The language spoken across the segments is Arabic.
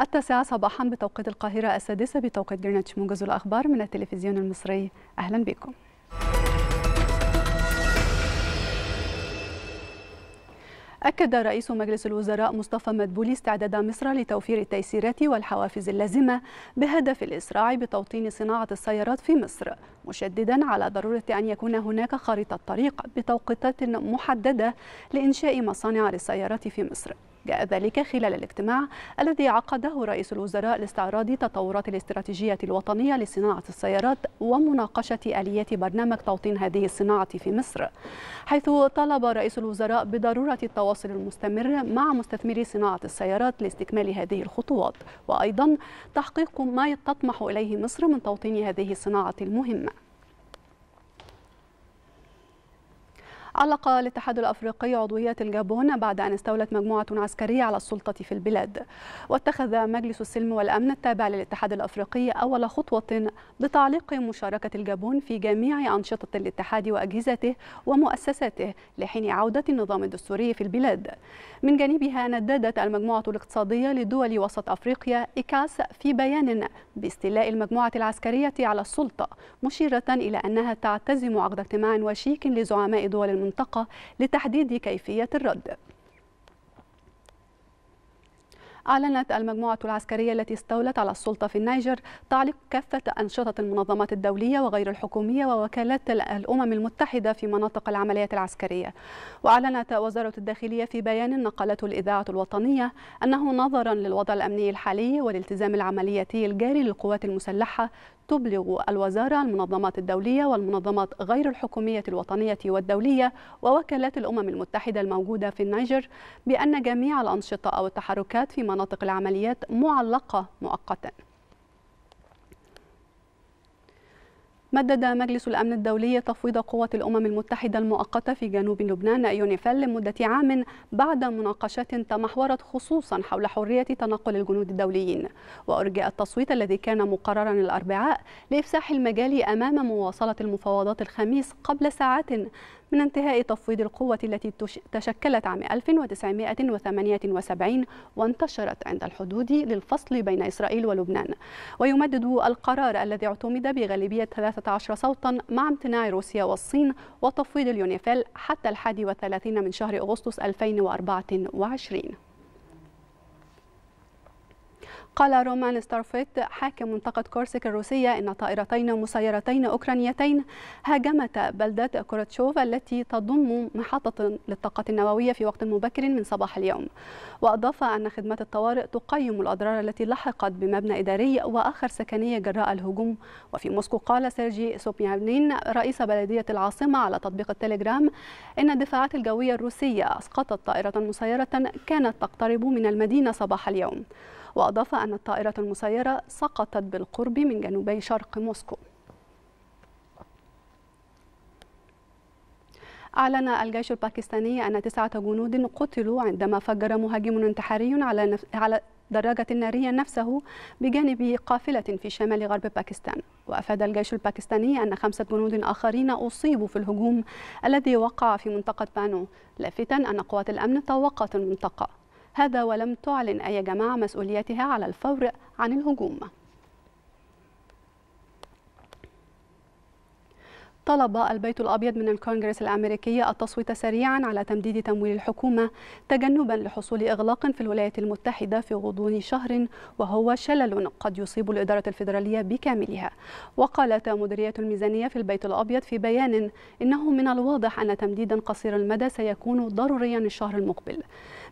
التاسعة صباحا بتوقيت القاهرة السادسة بتوقيت جرينتش موجز الأخبار من التلفزيون المصري أهلا بكم أكد رئيس مجلس الوزراء مصطفى مدبولي استعداد مصر لتوفير التيسيرات والحوافز اللازمة بهدف الإسراع بتوطين صناعة السيارات في مصر مشددا على ضرورة أن يكون هناك خارطة طريق بتوقيتات محددة لإنشاء مصانع للسيارات في مصر جاء ذلك خلال الاجتماع الذي عقده رئيس الوزراء لاستعراض تطورات الاستراتيجية الوطنية لصناعة السيارات ومناقشة آليات برنامج توطين هذه الصناعة في مصر حيث طلب رئيس الوزراء بضرورة التواصل المستمر مع مستثمري صناعة السيارات لاستكمال هذه الخطوات وأيضا تحقيق ما تطمح إليه مصر من توطين هذه الصناعة المهمة علق الاتحاد الافريقي عضويه الجابون بعد ان استولت مجموعه عسكريه على السلطه في البلاد واتخذ مجلس السلم والامن التابع للاتحاد الافريقي اول خطوه بتعليق مشاركه الجابون في جميع انشطه الاتحاد واجهزته ومؤسساته لحين عوده النظام الدستوري في البلاد من جانبها نددت المجموعه الاقتصاديه لدول وسط افريقيا ايكاس في بيان باستيلاء المجموعه العسكريه على السلطه مشيره الى انها تعتزم عقد اجتماع وشيك لزعماء دول المنطقة لتحديد كيفية الرد أعلنت المجموعة العسكرية التي استولت على السلطة في النيجر تعليق كافة أنشطة المنظمات الدولية وغير الحكومية ووكالات الأمم المتحدة في مناطق العمليات العسكرية وأعلنت وزارة الداخلية في بيان نقلته الإذاعة الوطنية أنه نظرا للوضع الأمني الحالي والالتزام العملياتي الجاري للقوات المسلحة تبلغ الوزارة المنظمات الدولية والمنظمات غير الحكومية الوطنية والدولية ووكالات الأمم المتحدة الموجودة في النيجر بأن جميع الأنشطة أو التحركات في مناطق العمليات معلقة مؤقتا مدد مجلس الأمن الدولي تفويض قوة الأمم المتحدة المؤقتة في جنوب لبنان يونيفال لمدة عام بعد مناقشات تمحورت خصوصا حول حرية تنقل الجنود الدوليين وأرجى التصويت الذي كان مقررا الأربعاء لإفساح المجال أمام مواصلة المفاوضات الخميس قبل ساعات من انتهاء تفويض القوة التي تشكلت عام 1978 وانتشرت عند الحدود للفصل بين إسرائيل ولبنان ويمدد القرار الذي اعتمد بغالبية 13 صوتا مع امتناع روسيا والصين وتفويض اليونيفيل حتى 31 من شهر أغسطس 2024 قال رومان ستارفيت حاكم منطقة كورسيك الروسية إن طائرتين مسيرتين أوكرانيتين هاجمتا بلدة كوراتشوف التي تضم محطة للطاقة النووية في وقت مبكر من صباح اليوم وأضاف أن خدمات الطوارئ تقيم الأضرار التي لحقت بمبنى إداري وآخر سكني جراء الهجوم وفي موسكو قال سيرجي سوبيانين رئيس بلدية العاصمة على تطبيق التليجرام إن الدفاعات الجوية الروسية أسقطت طائرة مسيرة كانت تقترب من المدينة صباح اليوم وأضاف أن الطائرة المسيرة سقطت بالقرب من جنوبي شرق موسكو أعلن الجيش الباكستاني أن تسعة جنود قتلوا عندما فجر مهاجم انتحاري على نف... على دراجة نارية نفسه بجانب قافلة في شمال غرب باكستان وأفاد الجيش الباكستاني أن خمسة جنود آخرين أصيبوا في الهجوم الذي وقع في منطقة بانو لافتا أن قوات الأمن طوقت المنطقة هذا ولم تعلن أي جماعة مسؤوليتها على الفور عن الهجوم طلب البيت الأبيض من الكونغرس الأمريكي التصويت سريعا على تمديد تمويل الحكومة تجنبا لحصول إغلاق في الولايات المتحدة في غضون شهر وهو شلل قد يصيب الإدارة الفيدرالية بكاملها وقالت مديرية الميزانية في البيت الأبيض في بيان إنه من الواضح أن تمديدا قصير المدى سيكون ضروريا الشهر المقبل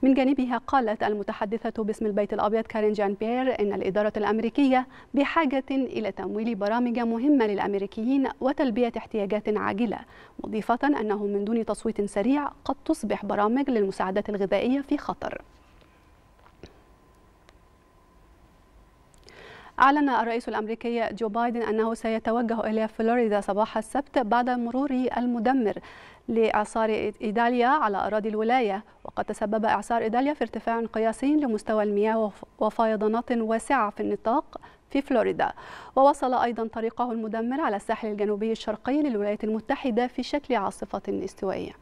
من جانبها قالت المتحدثة باسم البيت الأبيض كارين جان بير إن الإدارة الأمريكية بحاجة إلى تمويل برامج مهمة للأمريكيين وتلبية احتياجات عاجلة مضيفة أنه من دون تصويت سريع قد تصبح برامج للمساعدات الغذائية في خطر أعلن الرئيس الأمريكي جو بايدن أنه سيتوجه إلى فلوريدا صباح السبت بعد مرور المدمر لإعصار إيداليا على أراضي الولاية وقد تسبب إعصار إيداليا في ارتفاع قياسي لمستوى المياه وفيضانات واسعة في النطاق في فلوريدا ووصل أيضا طريقه المدمر على الساحل الجنوبي الشرقي للولايات المتحدة في شكل عاصفة استوائية